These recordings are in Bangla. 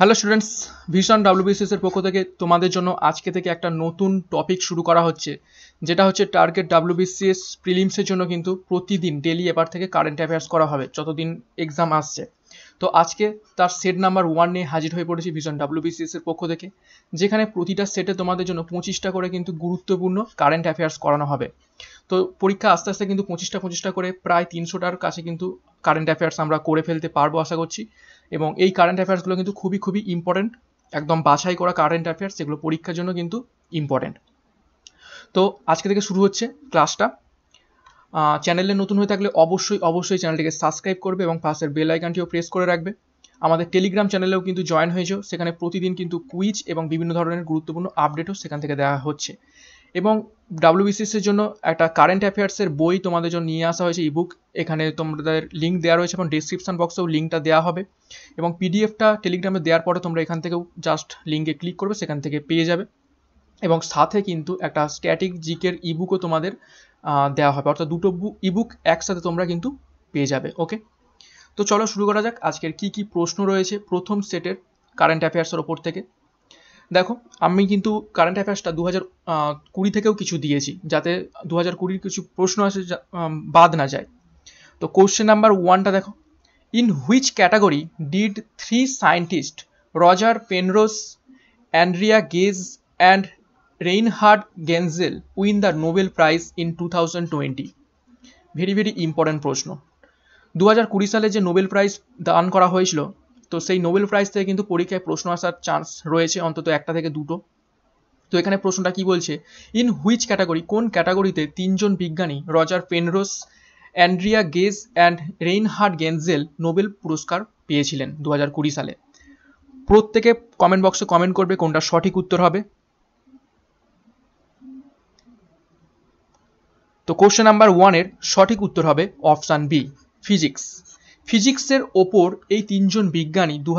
হ্যালো স্টুডেন্টস ভিশন ডাব্লিউবিসিএস এর পক্ষ থেকে তোমাদের জন্য আজকে থেকে একটা নতুন টপিক শুরু করা হচ্ছে যেটা হচ্ছে টার্গেট ডাব্লিউবিসিএস প্রিলিমসের জন্য কিন্তু প্রতিদিন ডেলি এবার থেকে কারেন্ট অ্যাফেয়ার্স করা হবে যতদিন এক্সাম আসছে তো আজকে তার সেট নাম্বার ওয়ান নিয়ে হাজির হয়ে পড়েছি ভিশন ডাব্লিউবিসিএস এর পক্ষ থেকে যেখানে প্রতিটা সেটে তোমাদের জন্য পঁচিশটা করে কিন্তু গুরুত্বপূর্ণ কারেন্ট অ্যাফেয়ার্স করানো হবে তো পরীক্ষা আস্তে আস্তে কিন্তু পঁচিশটা পঁচিশটা করে প্রায় তিনশোটার কাছে কিন্তু কারেন্ট অ্যাফেয়ার্স আমরা করে ফেলতে পারবো আশা করছি এবং এই কারেন্ট অ্যাফেয়ার্সগুলো কিন্তু খুবই খুবই ইম্পর্টেন্ট একদম বাছাই করা কারেন্ট অ্যাফেয়ার্স সেগুলো পরীক্ষার জন্য কিন্তু ইম্পর্টেন্ট তো আজকে থেকে শুরু হচ্ছে ক্লাসটা চ্যানেলে নতুন হয়ে থাকলে অবশ্যই অবশ্যই চ্যানেলটিকে সাবস্ক্রাইব করবে এবং পাশের বেল আইকনটিও প্রেস করে রাখবে আমাদের টেলিগ্রাম চ্যানেলেও কিন্তু জয়েন হয়েছে সেখানে প্রতিদিন কিন্তু কুইজ এবং বিভিন্ন ধরনের গুরুত্বপূর্ণ আপডেটও সেখান থেকে দেওয়া হচ্ছে এবং ডাব্লিউবিসিএসের জন্য একটা কারেন্ট অ্যাফেয়ার্সের বই তোমাদের জন্য নিয়ে আসা হয়েছে ইবুক এখানে তোমাদের লিঙ্ক দেওয়া রয়েছে এবং ডিসক্রিপশান বক্সেও লিঙ্কটা দেওয়া হবে এবং পিডিএফটা টেলিগ্রামে দেওয়ার পরে তোমরা এখান থেকেও জাস্ট লিঙ্কে ক্লিক করবে সেখান থেকে পেয়ে যাবে এবং সাথে কিন্তু একটা স্ট্যাটিক জিকের ইবুকও তোমাদের দেওয়া হবে অর্থাৎ দুটো ইবুক একসাথে তোমরা কিন্তু পেয়ে যাবে ওকে তো চলো শুরু করা যাক আজকের কি কি প্রশ্ন রয়েছে প্রথম সেটের কারেন্ট অ্যাফেয়ার্সের ওপর থেকে দেখো আমি কিন্তু কারেন্ট অ্যাফেয়ার্সটা দু হাজার কুড়ি থেকেও কিছু দিয়েছি যাতে দু হাজার কুড়ির কিছু প্রশ্ন আসে বাদ না যায় তো কোশ্চেন নাম্বার ওয়ানটা দেখো in which category did three scientist Roger Penrose Andrea Ghez and Reinhard Genzel win the Nobel prize in two thousand twenty very very important প্রশ্ন দু হাজার কুড়ি সালে যে নোবেল প্রাইজ দান করা হয়েছিল তো সেই নোবেল প্রাইজ থেকে কিন্তু পরীক্ষায় প্রশ্ন আসার চান্স রয়েছে অন্তত একটা থেকে দুটো তো এখানে প্রশ্নটা কি বলছে ইন হুইচ ক্যাটাগরি কোন ক্যাটাগরিতে তিনজন বিজ্ঞানী Roger Penrose Andrea Ghez and Reinhard Genzel Nobel পুরস্কার পেয়েছিলেন দু সালে প্রত্যেকে কমেন্ট বক্সে কমেন্ট করবে কোনটা সঠিক উত্তর হবে তো কোশ্চেন নাম্বার ওয়ানের সঠিক উত্তর হবে অপশান বি ফিজিক্স ফিজিক্সের ওপর এই তিনজন বিজ্ঞানী দু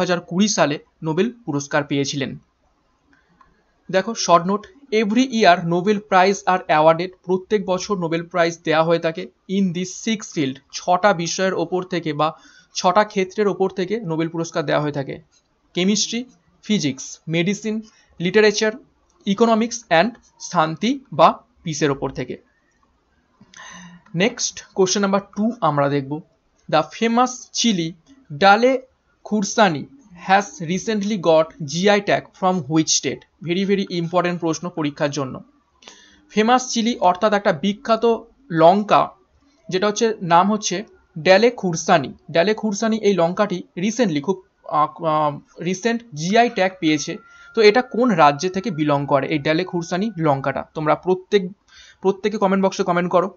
সালে নোবেল পুরস্কার পেয়েছিলেন দেখো short note every year Nobel prize are awarded প্রত্যেক বছর নোবেল প্রাইজ দেওয়া হয়ে থাকে ইন দি সিক্স ফিল্ড ছটা বিষয়ের ওপর থেকে বা ছটা ক্ষেত্রের ওপর থেকে নোবেল পুরস্কার দেওয়া হয়ে থাকে chemistry physics medicine literature economics and শান্তি বা পিসের ওপর থেকে নেক্সট কোশ্চেন নাম্বার টু আমরা দেখবো the famous chilli Dalle Khursani has recently got GI tag from which state very very important প্রশ্ন পরীক্ষার জন্য ফেমাস চিলি অর্থাৎ একটা বিখ্যাত লঙ্কা যেটা হচ্ছে নাম হচ্ছে ড্যালে খুরসানি ড্যালে খুরসানি এই লঙ্কাটি রিসেন্টলি খুব রিসেন্ট জিআই ট্যাগ পেয়েছে তো এটা কোন রাজ্যে থেকে বিলং করে এই ড্যালে খুরসানি লঙ্কাটা তোমরা প্রত্যেক প্রত্যেকে কমেন্ট বক্সে কমেন্ট করো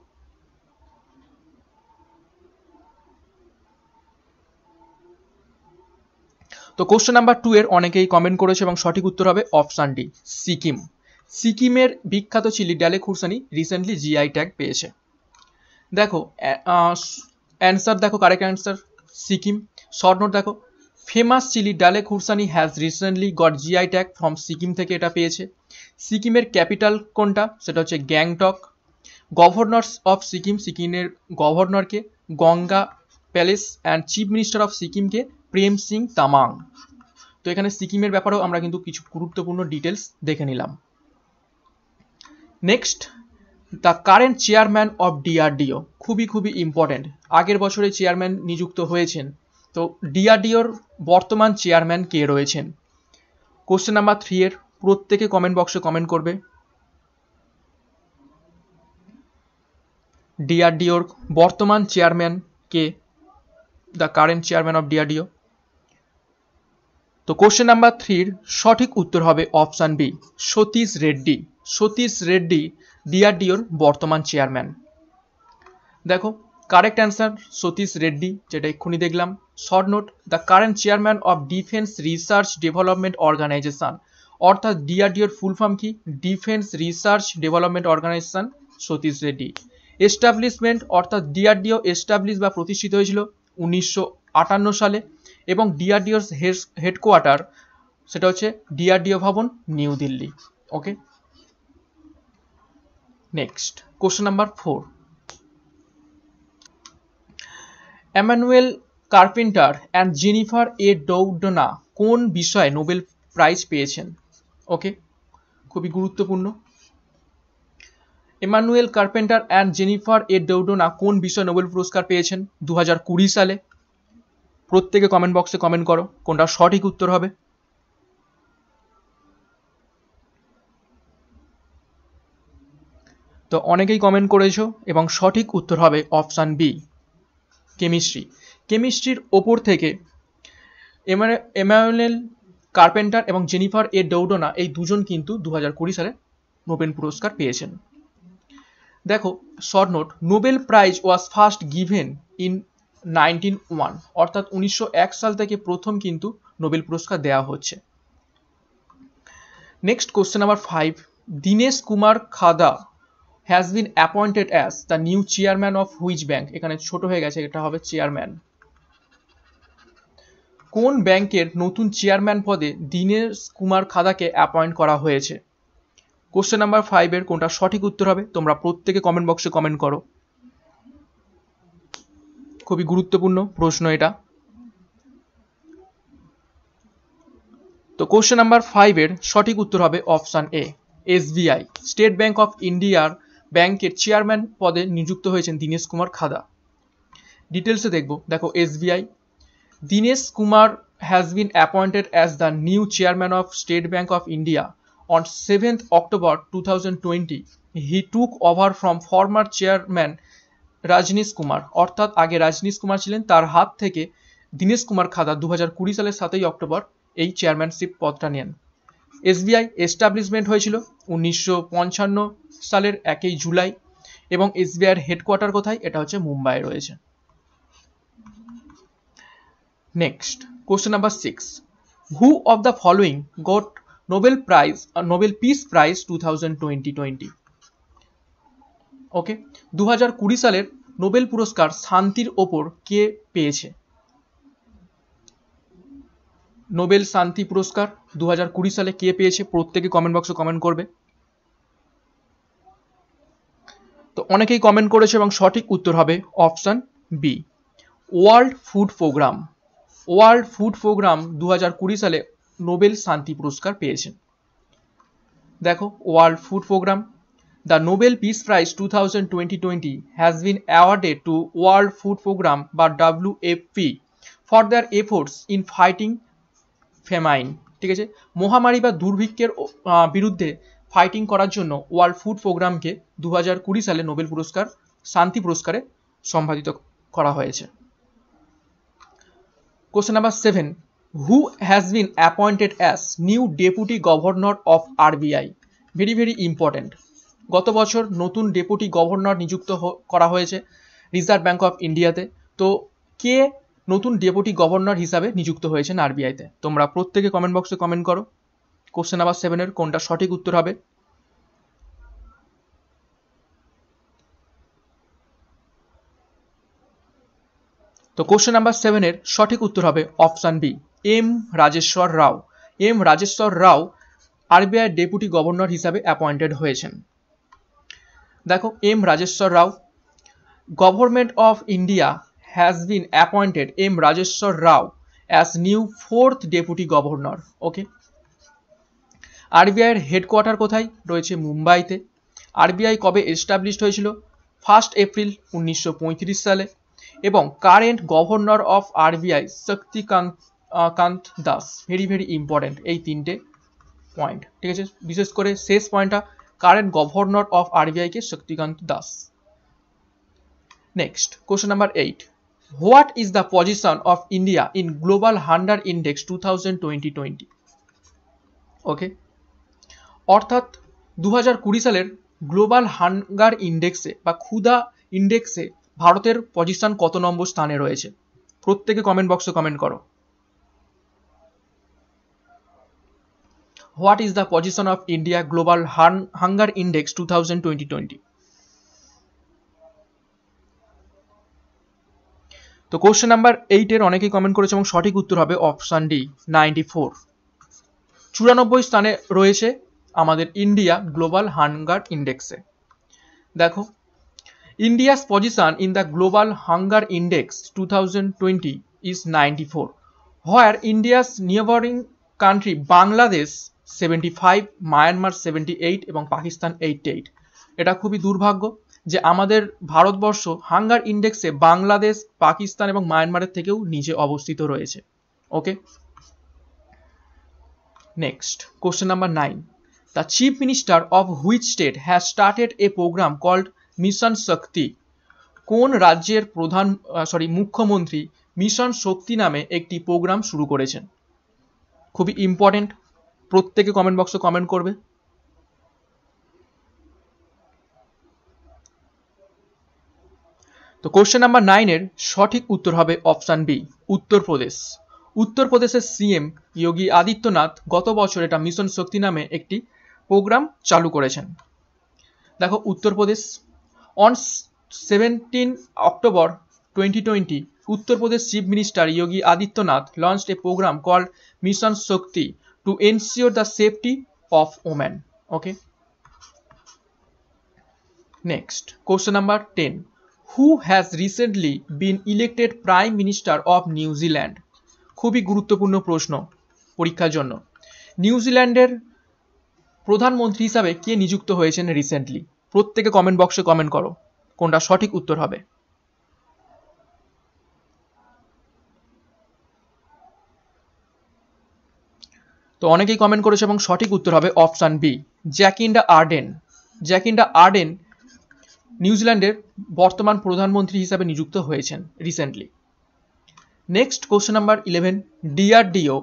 তো কোশ্চেন নাম্বার টু এর অনেকেই কমেন্ট করেছে এবং সঠিক উত্তর হবে অপশান ডি সিকিম সিকিমের বিখ্যাত chilli Dalle খুরসানি recently GI tag পেয়েছে দেখো অ্যান্সার দেখো correct answer Sikkim short note দেখো famous chilli Dalle Khursani has recently got GI tag from Sikkim থেকে এটা পেয়েছে সিকিমের ক্যাপিটাল কোনটা সেটা হচ্ছে গ্যাংটক গভর্নরস অফ সিকিম সিকিমের গভর্নরকে Ganga palace and chief minister of সিকিমকে প্রেম সিং তামাং তো এখানে সিকিমের ব্যাপারেও আমরা কিন্তু কিছু গুরুত্বপূর্ণ ডিটেলস দেখে নিলাম next the current chairman of DRDO খুবই খুবই ইম্পর্ট্যান্ট আগের বছরে চেয়ারম্যান নিযুক্ত হয়েছেন তো ডিআরডিওর বর্তমান চেয়ারম্যান কে রয়েছেন কোশ্চেন নাম্বার থ্রি এর প্রত্যেকে কমেন্ট বক্সে কমেন্ট করবে ডিআরডিওর বর্তমান চেয়ারম্যান কে the current chairman of DRDO তো কোশ্চেন নাম্বার থ্রির সঠিক উত্তর হবে অপশান বি সতীশ রেড্ডি সতীশ রেড্ডি ডিআরডিওর বর্তমান চেয়ারম্যান দেখো কারেক্ট অ্যান্সার সতীশ রেড্ডি যেটা এক্ষুনি দেখলাম short note the current chairman of defence research development organisation অর্থাৎ ডিআরডিওর ফুল ফর্ম কি defence research development organisation Satish Reddy establishment অর্থাৎ ডিআরডিও এস্টাবলিশ বা প্রতিষ্ঠিত হয়েছিল উনিশশো সালে এবং ডিআরডিওর হেডকোয়ার্টার সেটা হচ্ছে DRDO Bhavan new Delhi okay next question number four Emmanuelle Charpentier and Jennifer A Doudna কোন বিষয়ে নোবেল প্রাইজ পেয়েছেন ওকে খুবই গুরুত্বপূর্ণ Emmanuelle Charpentier and Jennifer A Doudna কোন বিষয়ে নোবেল পুরস্কার পেয়েছেন দু সালে প্রত্যেকে কমেন্ট বক্সে কমেন্ট করো কোনটা সঠিক উত্তর হবে তো অনেকেই কমেন্ট করেছ এবং সঠিক উত্তর হবে অপশান বি কেমিস্ট্রি কেমিস্ট্রির ওপর থেকে এমানুয়েল কার্পেন্টার এবং জেনিফার এ ডৌডোনা এই দুজন কিন্তু দু হাজার কুড়ি সালে নোবেল পুরস্কার পেয়েছেন দেখো short note Nobel prize was first given in nineteen one অর্থাৎ উনিশশো এক সাল থেকে প্রথম কিন্তু নোবেল পুরস্কার দেওয়া হচ্ছে next question number five Dinesh Kumar Khara has been appointed as the new chairman of which bank এখানে ছোট হয়ে গেছে এটা হবে চেয়ারম্যান কোন ব্যাংকের নতুন চেয়ারম্যান পদে দীনেশ কুমার খাদাকে অ্যাপয়েন্ট করা হয়েছে কোশ্চেন নাম্বার ফাইভের কোনটা সঠিক উত্তর হবে তোমরা প্রত্যেকে কমেন্ট বক্সে কমেন্ট করো খুবই গুরুত্বপূর্ণ প্রশ্ন এটা তো কোশ্চেন নাম্বার ফাইভের সঠিক উত্তর হবে option A SBI state bank of ইন্ডিয়ার ব্যাংকের চেয়ারম্যান পদে নিযুক্ত হয়েছেন দীনেশ কুমার খাদা ডিটেলসে দেখব দেখো SBI Dinesh Kumar has been appointed as the new chairman of state bank of India on October two thousand twenty he took over from former chairman Rajnish Kumar অর্থাৎ আগে রাজনীশ কুমার ছিলেন তার হাত থেকে দীনেশ কুমার খাদা দু হাজার কুড়ি সালের সাতই অক্টোবর এই চেয়ারম্যানশিপ পদটা নেন এসবিআই এস্টাবলিশমেন্ট হয়েছিল উনিশশো পঞ্চান্ন সালের একই জুলাই এবং এসবিআইয়ের হেডকোয়ার্টার কোথায় এটা হচ্ছে মুম্বাইয়ে রয়েছে next question number six who of the following got Nobel prize Nobel peace prize two thousand twenty twenty okay দু কুড়ি সালের নোবেল পুরস্কার শান্তির ওপর কে পেয়েছে নোবেল শান্তি পুরস্কার দু কুড়ি সালে কে পেয়েছে প্রত্যেকে কমেন্ট বক্সে কমেন্ট করবে তো অনেকেই কমেন্ট করেছে এবং সঠিক উত্তর হবে option B world food programme world food programme দু কুড়ি সালে নোবেল শান্তি পুরস্কার পেয়েছেন দেখো world food programme The Nobel Peace Prize 2020 has been awarded to World Food Program বা WFP for their efforts in fighting famine ঠিক আছে মহামারী বা দুর্ভিক্ষের বিরুদ্ধে ফাইটিং করার জন্য ওয়ার্ল্ড ফুড প্রোগ্রামকে দু হাজার কুড়ি সালে নোবেল পুরস্কার শান্তি পুরস্কারে সম্পাদিত করা হয়েছে question number seven who has been appointed as new deputy governor of RBI very very important গত বছর নতুন ডেপুটি গভর্নর নিযুক্ত করা হয়েছে রিজার্ভ ব্যাঙ্ক অফ ইন্ডিয়াতে তো কে নতুন ডেপুটি গভর্নর হিসাবে নিযুক্ত হয়েছেন আরবিআইতে তোমরা প্রত্যেকে কমেন্ট বক্সে কমেন্ট করো কোশ্চেন নাম্বার সেভেনের কোনটা সঠিক উত্তর হবে তো কোশ্চেন নাম্বার সেভেনের সঠিক উত্তর হবে option B M Rajeshwar Rao M Rajeshwar Rao RBI deputy governor হিসাবে অ্যাপয়েন্টেড হয়েছেন দেখো M Rajeshwar Rao government of India has been appointed M Rajeshwar Rao as new fourth deputy governor okay আরবিআইয়ের হেডকোয়ার্টার কোথায় রয়েছে মুম্বাইতে আরবিআই কবে এস্টাবলিশড হয়েছিল ফার্স্ট এপ্রিল উনিশশো সালে এবং current governor of RBI Shaktikanta Kanta Das very very important এই তিনটে পয়েন্ট ঠিক আছে বিশেষ করে শেষ পয়েন্টটা কারেন্ট গভর্নর অফ আরবিআই কে Shaktikanta Das next question number eight what is the position of India in global hunger index two thousand twenty twenty okay অর্থাৎ দু কুড়ি সালের গ্লোবাল হাঙ্গার ইন্ডেক্সে বা ক্ষুধা ইন্ডেক্সে ভারতের পজিশন কত নম্বর স্থানে রয়েছে প্রত্যেকে কমেন্ট বক্সে কমেন্ট করো what is the position of India global hunger index two thousand twenty twenty তো কোশ্চেন নাম্বার এইটের অনেকেই কমেন্ট করেছে এবং সঠিক উত্তর হবে অপশান ডি নাইনটি ফোর চুরানব্বই স্থানে রয়েছে আমাদের ইন্ডিয়া গ্লোবাল হাঙ্গার ইন্ডেক্সে দেখো India's position in the global hunger index two thousand twenty is ninety four where India's neighbouring country Bangladesh seventy five Myanmar seventy eight এবং পাকিস্তান এইটটি এইট এটা খুবই দুর্ভাগ্য যে আমাদের ভারতবর্ষ হাঙ্গার ইন্ডেক্সে বাংলাদেশ পাকিস্তান এবং মায়ানমারের থেকেও নিচে অবস্থিত রয়েছে okay next question number nine the chief minister of which state has started a programme called mission Shakti কোন রাজ্যের প্রধান সরি মুখ্যমন্ত্রী মিশন শক্তি নামে একটি প্রোগ্রাম শুরু করেছেন খুবই ইম্পর্টেন্ট প্রত্যেকে কমেন্ট বক্সে কমেন্ট করবে তো কোশ্চেন নাম্বার নাইনের সঠিক উত্তর হবে অপশান বি উত্তরপ্রদেশ উত্তরপ্রদেশের সিএম যোগী আদিত্যনাথ গত বছর এটা মিশন শক্তি নামে একটি প্রোগ্রাম চালু করেছেন দেখো Uttar Pradesh on seventeen October twenty twenty Uttar Pradesh chief minister Yogi Adityanath launched A programme called mission Shakti to ensure the safety of women okay next question number 10 who has recently been elected prime minister of new zealand proshno গুরুত্বপূর্ণ প্রশ্ন new জন্য নিউজিল্যান্ডের প্রধানমন্ত্রী হিসাবে কে নিযুক্ত হয়েছেন রিসেন্টলি প্রত্যেকে কমেন্ট বক্সে কমেন্ট করো কোনটা সঠিক উত্তর হবে তো অনেকেই কমেন্ট করেছে এবং সঠিক উত্তর হবে option B Jacinda Ardern Jacinda Ardern নিউজিল্যান্ডের বর্তমান প্রধানমন্ত্রী হিসাবে নিযুক্ত হয়েছেন recently next question number eleven DRDO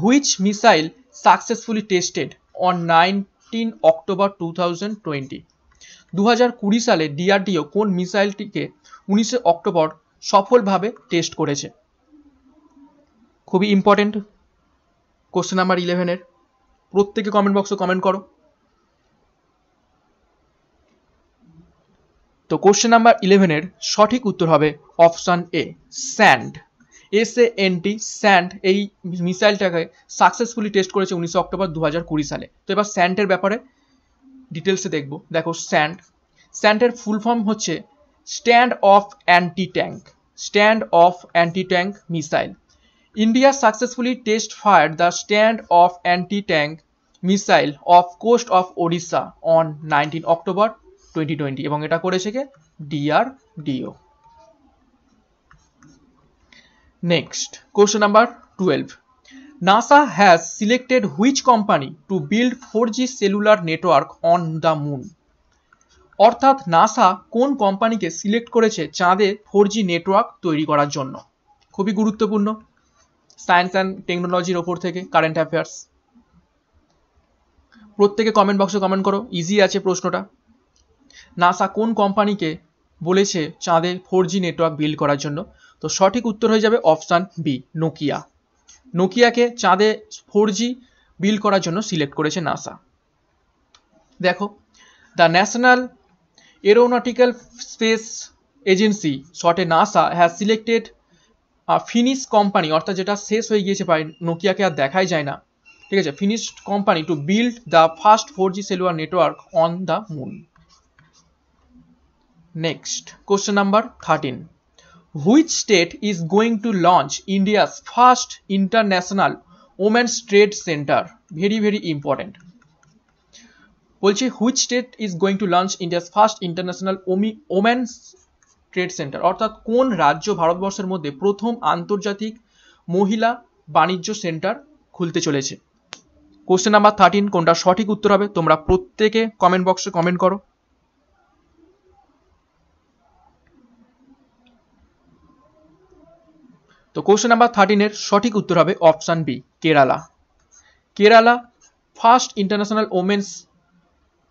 which missile successfully tested on nineteen October two thousand twenty দু হাজার কুড়ি সালে ডিআরডিও কোন মিসাইলটিকে উনিশে অক্টোবর সফলভাবে টেস্ট করেছে খুবই ইম্পর্টেন্ট কোশ্চেন নাম্বার ইলেভেনের প্রত্যেকে কমেন্ট বক্সে কমেন্ট করো তো কোশ্চেন নাম্বার ইলেভেনের সঠিক উত্তর হবে option A SANT S A N T SANT এই মিসাইলটাকে সাকসেসফুলি টেস্ট করেছে উনিশে অক্টোবর দু হাজার কুড়ি সালে তো এবার স্যান্ডের ব্যাপারে ডিটেলসে দেখব দেখো স্যান্ড স্যান্ডের ফুল ফর্ম হচ্ছে stand off anti tank stand off anti tank missile India successfully test fire the stand off anti tank missile off coast of Odisha on nineteen October twenty twenty এবং এটা করেছে কে DRDO next question number twelve NASA has selected which company to build four G cellular network on the moon অর্থাৎ নাসা কোন কোম্পানিকে সিলেক্ট করেছে চাঁদে ফোর জি নেটওয়ার্ক তৈরি করার জন্য খুবই গুরুত্বপূর্ণ সায়েন্স অ্যান্ড টেকনোলজির ওপর থেকে কারেন্ট অ্যাফেয়ার্স প্রত্যেকে কমেন্ট বক্সে কমেন্ট করো ইজি আছে প্রশ্নটা নাসা কোন কোম্পানিকে বলেছে চাঁদে ফোর জি নেটওয়ার্ক বিল্ড করার জন্য তো সঠিক উত্তর হয়ে যাবে অপশান বি নোকিয়া নোকিয়াকে চাঁদে ফোর জি বিল্ড করার জন্য সিলেক্ট করেছে নাসা দেখো the national aeronautical space agency শর্টে NASA has selected Finnish company অর্থাৎ যেটা শেষ হয়ে গিয়েছে প্রায় নোকিয়াকে আর দেখাই যায় না ঠিক আছে Finnish company to build the first four G cellular network on the moon next question number thirteen which state is going to launch India's first international women's trade centre very very important বলছি which state is going to launch India's first international ওমি ওমেন্স ট্রেড সেন্টার অর্থাৎ কোন রাজ্য ভারতবর্ষের মধ্যে প্রথম আন্তর্জাতিক মহিলা বাণিজ্য সেন্টার খুলতে চলেছে কোশ্চেন নাম্বার থার্টিন কোনটা সঠিক উত্তর হবে তোমরা প্রত্যেকে কমেন্ট বক্সে কমেন্ট করো তো কোশ্চেন নাম্বার থার্টিনের সঠিক উত্তর হবে option B Kerala Kerala first international women's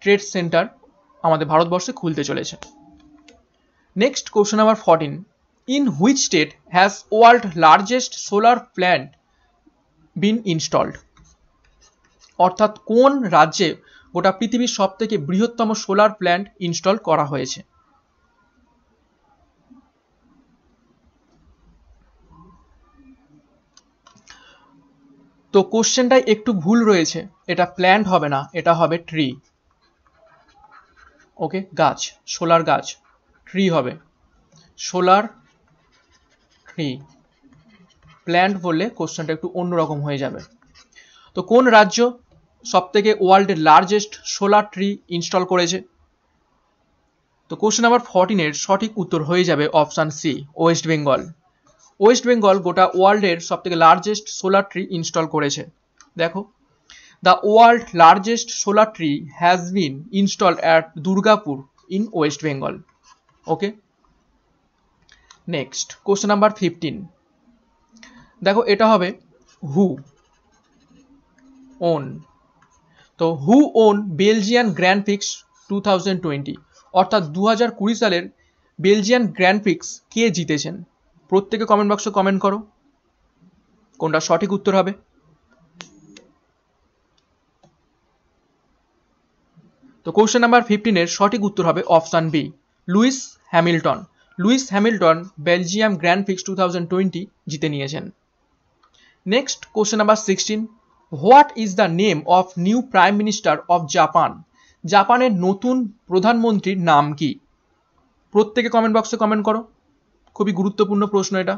trade centre আমাদের ভারতবর্ষে খুলতে চলেছে next question number 14. In which state has world largest solar plant been installed অর্থাৎ কোন রাজ্যে গোটা পৃথিবীর সব থেকে বৃহত্তম সোলার প্ল্যান্ট ইনস্টল করা হয়েছে তো কোশ্চেনটাই একটু ভুল রয়েছে এটা প্ল্যান্ট হবে না এটা হবে ট্রি ওকে গাছ সোলার গাছ ট্রি হবে সোলার ট্রি প্ল্যান্ট বললে কোশ্চেনটা একটু অন্যরকম হয়ে যাবে তো কোন রাজ্য সবথেকে ওয়ার্ল্ডের লার্জেস্ট সোলার ট্রি ইনস্টল করেছে তো কোশ্চেন নাম্বার ফর্টিনের সঠিক উত্তর হয়ে যাবে অপশান সি ওয়েস্ট বেঙ্গল ওয়েস্ট বেঙ্গল গোটা ওয়ার্ল্ডের সবথেকে লার্জেস্ট সোলার ট্রি ইনস্টল করেছে দেখো the world largest solar tree has been install at Durgapur in West Bengal okay next question number fifteen দেখো এটা হবে হু ওন তো who won Belgian Grand Prix two thousand twenty অর্থাৎ দু হাজার কুড়ি সালের বেলজিয়ান গ্র্যান্ড প্রিক্স কে জিতেছেন প্রত্যেকে কমেন্ট বক্সে কমেন্ট করো কোনটা সঠিক উত্তর হবে তো কোশ্চেন নাম্বার ফিফটিনের সঠিক উত্তর হবে option B Lewis Hamilton Lewis Hamilton Belgium Grand Prix two thousand twenty জিতে নিয়েছেন next question number sixteen what is the name of new prime minister of Japan জাপানের নতুন প্রধানমন্ত্রীর নাম কি প্রত্যেকে কমেন্ট বক্সে কমেন্ট করো খুবই গুরুত্বপূর্ণ প্রশ্ন এটা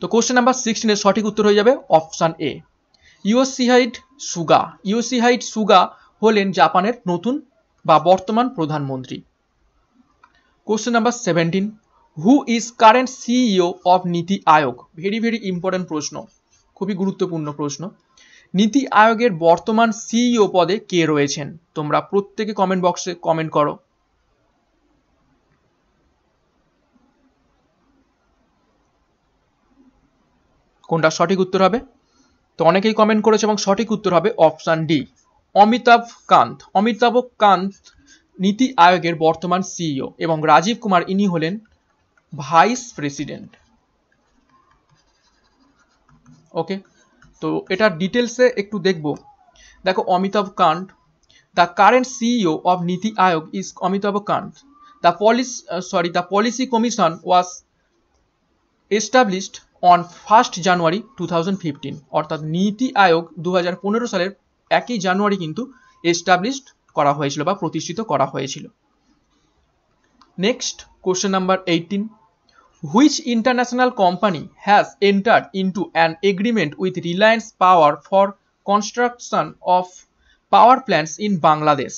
তো কোশ্চেন নাম্বার সিক্সটিনের সঠিক উত্তর হয়ে যাবে অপশান এ ইউসিহাইড সুগা ইউসিহাইড সুগা হলেন জাপানের নতুন বা বর্তমান প্রধানমন্ত্রী question number seventeen who is current CEO of NITI Aayog very very important প্রশ্ন খুবই গুরুত্বপূর্ণ প্রশ্ন নীতি আয়োগের বর্তমান সিইও e পদে কে রয়েছেন তোমরা প্রত্যেকে কমেন্ট বক্সে কমেন্ট করো কোনটা সঠিক উত্তর হবে তো অনেকেই কমেন্ট করেছে এবং সঠিক উত্তর হবে অপশান ডি অমিতাভ কান্ত অমিতাভ কান্ত নীতি আয়োগের বর্তমান সিইও এবং রাজীব কুমার ইনি হলেন ভাইস প্রেসিডেন্ট ওকে তো এটার ডিটেলসে একটু দেখব দেখো Amitabh Kant the current CEO of NITI Aayog is Amitabh Kant the পলিস sorry the policy commission was established on first January two অর্থাৎ নীতি আয়োগ দু সালের একই জানুয়ারি কিন্তু এস্টাবলিশড করা হয়েছিল বা প্রতিষ্ঠিত করা হয়েছিল next question number eighteen which international company has entered into an agreement with Reliance Power for construction of power plants in Bangladesh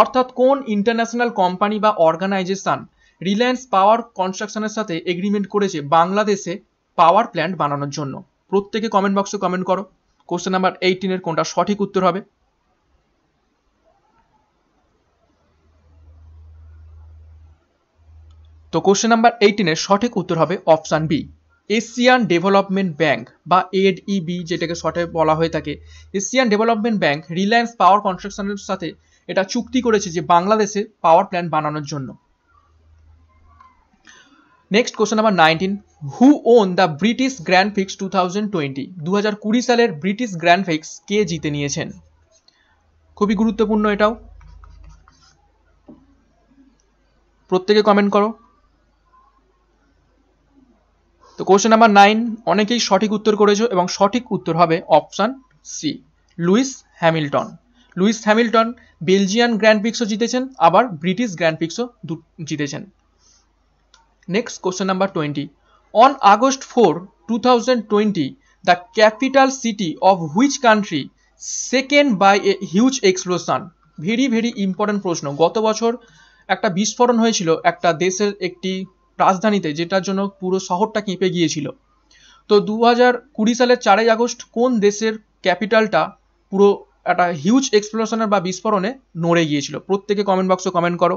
অর্থাৎ কোন ইন্টারন্যাশনাল কোম্পানি বা অর্গানাইজেশন রিলায়েন্স পাওয়ার কনস্ট্রাকশনের সাথে এগ্রিমেন্ট করেছে বাংলাদেশে পাওয়ার প্ল্যান্ট বানানোর জন্য প্রত্যেকে কমেন্ট বক্সে কমেন্ট করো কোশ্চেন নাম্বার এইটিনের কোনটা সঠিক উত্তর হবে তো কোশ্চেন নাম্বার এইটিনের সঠিক উত্তর হবে option B Asian Development Bank বা এড ইবি e যেটাকে শর্টে বলা হয়ে থাকে Asian Development Bank Reliance Power কনস্ট্রাকশনের সাথে এটা চুক্তি করেছে যে বাংলাদেশে পাওয়ার প্ল্যান্ট বানানোর জন্য next question number nineteen who won the British Grand Prix two thousand twenty দু হাজার কুড়ি সালের ব্রিটিশ গ্র্যান্ড ফিক্স কে জিতে নিয়েছেন খুবই গুরুত্বপূর্ণ এটাও প্রত্যেকে কমেন্ট করো তো কোশ্চেন নাম্বার নাইন অনেকেই সঠিক উত্তর করেছো এবং সঠিক উত্তর হবে option C Lewis Hamilton Lewis Hamilton Belgian Grand পিক্সও জিতেছেন আবার ব্রিটিশ গ্র্যান্ড পিক্সও জিতেছেন number twenty on August four two thousand twenty the capital city of which country second by a huge explosion? Very very important প্রশ্ন গত বছর একটা বিস্ফোরণ হয়েছিল একটা দেশের একটি রাজধানীতে যেটার জন্য পুরো শহরটা কেঁপে গিয়েছিল তো দু হাজার কুড়ি সালের চারই আগস্ট কোন দেশের ক্যাপিটালটা পুরো একটা হিউজ এক্সপ্লোশনের বা বিস্ফোরণে নড়ে গিয়েছিল প্রত্যেকে কমেন্ট বক্সে কমেন্ট করো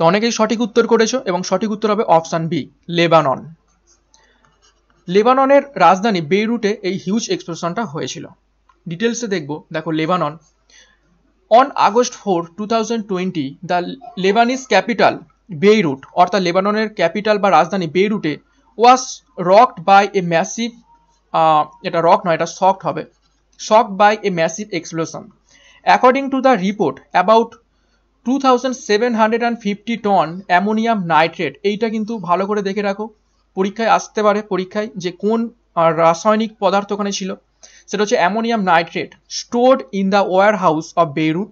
তো অনেকেই সঠিক উত্তর করেছো এবং সঠিক উত্তর হবে অপশান বি লেবানন লেবাননের রাজধানী বেইরুটে এই হিউজ এক্সপ্রেশনটা হয়েছিল ডিটেলসে দেখব দেখো Lebanon on August four two thousand twenty the Lebanese capital Beirut অর্থাৎ লেবাননের ক্যাপিটাল বা রাজধানী বেইরুটে was rocked by a massive এটা রক নয় এটা শকড হবে shock by a massive explosion according to the report about two seven hundred and fifty tons ammonium nitrate এইটা কিন্তু ভালো করে দেখে রাখো পরীক্ষায় আসতে পারে পরীক্ষায় যে কোন রাসায়নিক পদার্থ ওখানে ছিল সেটা হচ্ছে ammonium nitrate stored in the warehouse of Beirut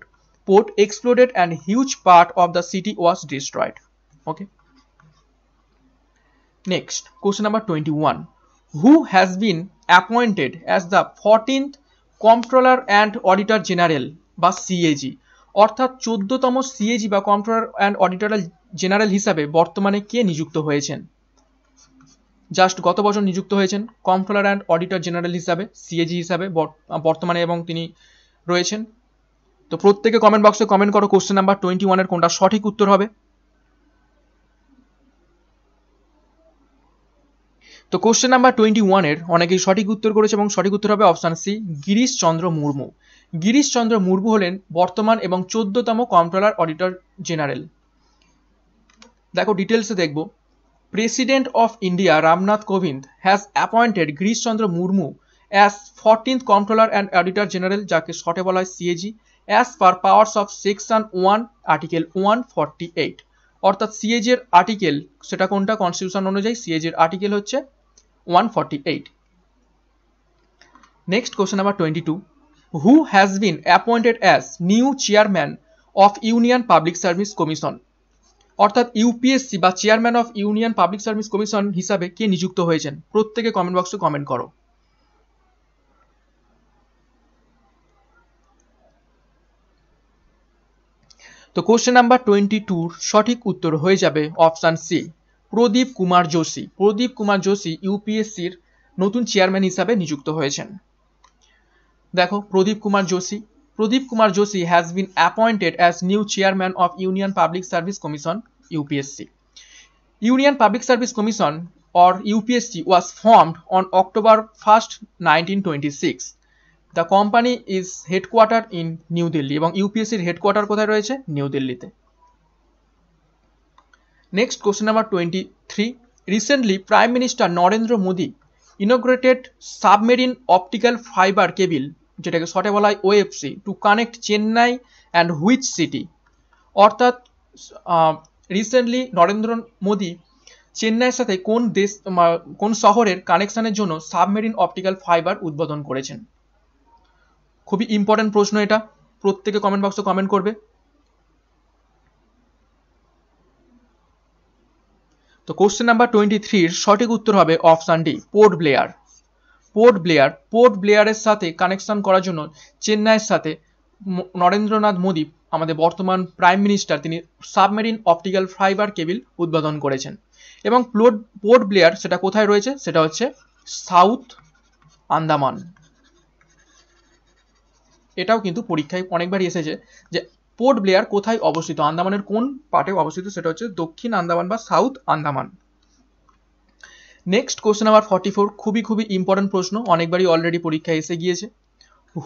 port exploded and huge part of the city was destroyed okay next question number twenty one who has been appointed as the fourteenth Comptroller and Auditor General বা সিএজি অর্থাৎ চোদ্দতম সিএজি বা কম্পট্রোলার অ্যান্ড অডিটর জেনারেল হিসাবে বর্তমানে কে নিযুক্ত হয়েছেন জাস্ট গত বছর নিযুক্ত হয়েছেন কম্পট্রোলার অ্যান্ড অডিটর জেনারেল হিসাবে সিএজি হিসাবে বর্তমানে এবং তিনি রয়েছেন তো প্রত্যেকে কমেন্ট বক্সে কমেন্ট করো কোশ্চেন নাম্বার টোয়েন্টি ওয়ানের কোনটা সঠিক উত্তর হবে তো কোশ্চেন নাম্বার টোয়েন্টি ওয়ানের অনেকেই সঠিক উত্তর করেছে এবং সঠিক উত্তর হবে অপশান সি গিরিশ চন্দ্র মুর্মু গিরিশচন্দ্র মুর্মু হলেন বর্তমান এবং চোদ্দতম কন্ট্রোলার অডিটর জেনারেল দেখো ডিটেলসে দেখব President of India Ramnath Kovind has appointed Girishchandra Murmu as fourteenth Controller and Auditor General যাকে শর্টে বলা হয় CAG as per powers of section one article one forty eight অর্থাৎ সিএজের আর্টিকেল সেটা কোনটা কনস্টিটিউশন অনুযায়ী সিএজের আর্টিকেল হচ্ছে one forty eight next question number twenty two who has been appointed as new chairman of Union Public Service Commission অর্থাৎ ইউপিএসসি বা chairman of Union Public Service Commission হিসাবে কে নিযুক্ত হয়েছেন প্রত্যেকে কমেন্ট বক্সে কমেন্ট করো তো কোশ্চেন নাম্বার টোয়েন্টি টুর সঠিক উত্তর হয়ে যাবে অপশান সি প্রদীপ কুমার যোশী প্রদীপ কুমার যোশী ইউপিএসসির নতুন চেয়ারম্যান হিসাবে নিযুক্ত হয়েছেন দেখো Pradeep Kumar Joshi Pradeep Kumar Joshi has been appointed as new chairman of Union Public Service Commission UPSC Union Public Service Commission was UPSC on October first October twenty six the company is headquarter in New Delhi এবং ইউপিএসসির হেডকোয়ার্টার কোথায় রয়েছে নিউ দিল্লিতে next question number twenty three recently prime minister Narendra Modi inaugurated submarine optical fibre cable যেটাকে শর্টে বলা হয় OFC to connect Chennai and which city অর্থাৎ রিসেন্টলি নরেন্দ্র মোদী চেন্নাইয়ের সাথে কোন দেশ কোন শহরের কানেকশানের জন্য সাবমেরিন অপটিক্যাল ফাইবার উদ্বোধন করেছেন খুবই ইম্পর্টেন্ট প্রশ্ন এটা প্রত্যেকে কমেন্ট বক্সে কমেন্ট করবে তো কোশ্চেন নাম্বার টোয়েন্টি থ্রির সঠিক উত্তর হবে অপশান ডি পোর্ট ব্লেয়ার পোর্ট ব্লেয়ার পোর্ট ব্লেয়ারের সাথে কানেকশন করার জন্য চেন্নাইয়ের সাথে নরেন্দ্রনাথ মোদী আমাদের বর্তমান প্রাইম মিনিস্টার তিনি সাবমেরিন অপটিক্যাল ফাইবার কেবিল উদ্বোধন করেছেন এবং প্লোট পোর্ট ব্লেয়ার সেটা কোথায় রয়েছে সেটা হচ্ছে সাউথ আন্দামান এটাও কিন্তু পরীক্ষায় অনেকবারই এসেছে যে পোর্ট ব্লেয়ার কোথায় অবস্থিত আন্দামানের কোন পার্টে অবস্থিত সেটা হচ্ছে দক্ষিণ আন্দামান বা South Andaman next question number forty four খুবই খুবই ইম্পর্টেন্ট প্রশ্ন অনেকবারই অলরেডি পরীক্ষায় এসে গিয়েছে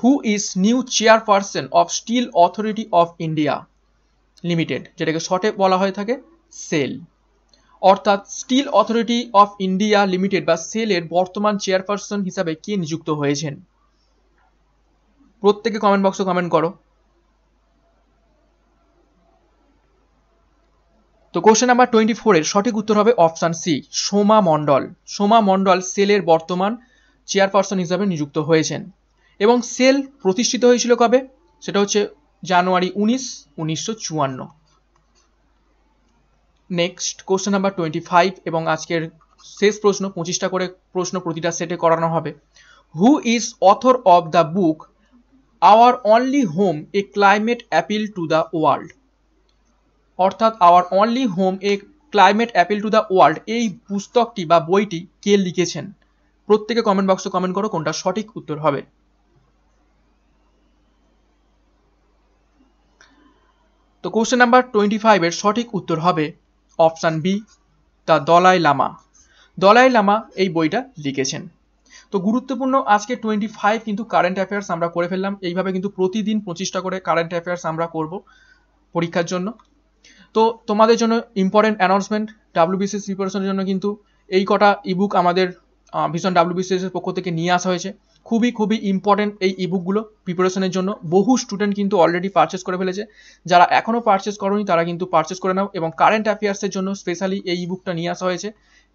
who is new chairperson of Steel Authority of India Limited যেটাকে শর্টে বলা হয়ে থাকে সেল অর্থাৎ Steel Authority of India Limited বা সেলের বর্তমান চেয়ারপারসন হিসাবে কে নিযুক্ত হয়েছেন প্রত্যেকে কমেন্ট বক্সে কমেন্ট করো তো কোশ্চেন নাম্বার টোয়েন্টি ফোরের সঠিক উত্তর হবে অপশান সি সোমা মণ্ডল সোমা মণ্ডল সেলের বর্তমান চেয়ারপারসন হিসাবে নিযুক্ত হয়েছেন এবং সেল প্রতিষ্ঠিত হয়েছিল কবে সেটা হচ্ছে জানুয়ারি উনিশ উনিশশো চুয়ান্ন next question number twenty five এবং আজকের শেষ প্রশ্ন পঁচিশটা করে প্রশ্ন প্রতিটা সেটে করানো হবে who is author of the book our only home a climate appeal to the world অর্থাৎ our only home a climate appeal to the world এই পুস্তকটি বা বইটি কে লিখেছেন প্রত্যেকে কমেন্ট বক্সে কমেন্ট করো কোনটা সঠিক উত্তর হবে তো কোশ্চেন নাম্বার টোয়েন্টি ফাইভের সঠিক উত্তর হবে option B the Dalai Lama Dalai Lama এই বইটা লিখেছেন তো গুরুত্বপূর্ণ আজকে টোয়েন্টি ফাইভ কিন্তু কারেন্ট অ্যাফেয়ার্স আমরা করে ফেললাম এইভাবে কিন্তু প্রতিদিন পঁচিশটা করে কারেন্ট অ্যাফেয়ার্স আমরা করব পরীক্ষার জন্য তো তোমাদের জন্য ইম্পর্টেন্ট অ্যানাউন্সমেন্ট ডাব্লিউবিসিএস প্রিপারেশনের জন্য কিন্তু এই কটা ইবুক আমাদের ভীষণ ডাব্লিউবিসিএস এর পক্ষ থেকে নিয়ে আসা হয়েছে খুবই খুবই ইম্পর্টেন্ট এই ইবুকগুলো প্রিপারেশনের জন্য বহু স্টুডেন্ট কিন্তু অলরেডি পারচেস করে ফেলেছে যারা এখনও পারচেস করনি তারা কিন্তু পারচেস করে নাও এবং কারেন্ট অ্যাফেয়ার্সের জন্য স্পেশালি এই ইবুকটা নিয়ে আসা হয়েছে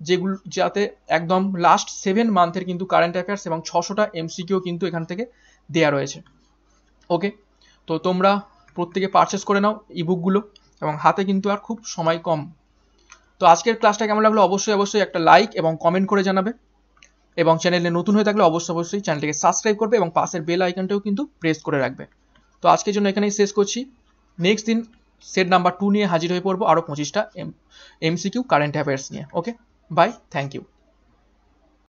যেগুলো যাতে একদম লাস্ট সেভেন মান্থের কিন্তু কারেন্ট অ্যাফেয়ার্স এবং ছশোটা এমসিকিউ কিন্তু এখান থেকে দেয়া রয়েছে ওকে তো তোমরা প্রত্যেকে পারচেস করে নাও ইবুকগুলো এবং হাতে কিন্তু আর খুব সময় কম তো আজকের ক্লাসটা কেমন লাগলো অবশ্যই অবশ্যই একটা লাইক এবং কমেন্ট করে জানাবে এবং চ্যানেলে নতুন হয়ে থাকলে অবশ্যই অবশ্যই চ্যানেলটিকে সাবস্ক্রাইব করবে এবং পাশের বেল আইকনটাও কিন্তু প্রেস করে রাখবে তো আজকের জন্য এখানেই শেষ করছি নেক্সট দিন সেট নাম্বার টু নিয়ে হাজির হয়ে পড়বো আরও পঁচিশটা এম এমসিকিউ কারেন্ট অ্যাফেয়ার্স নিয়ে ওকে বাই থ্যাংক ইউ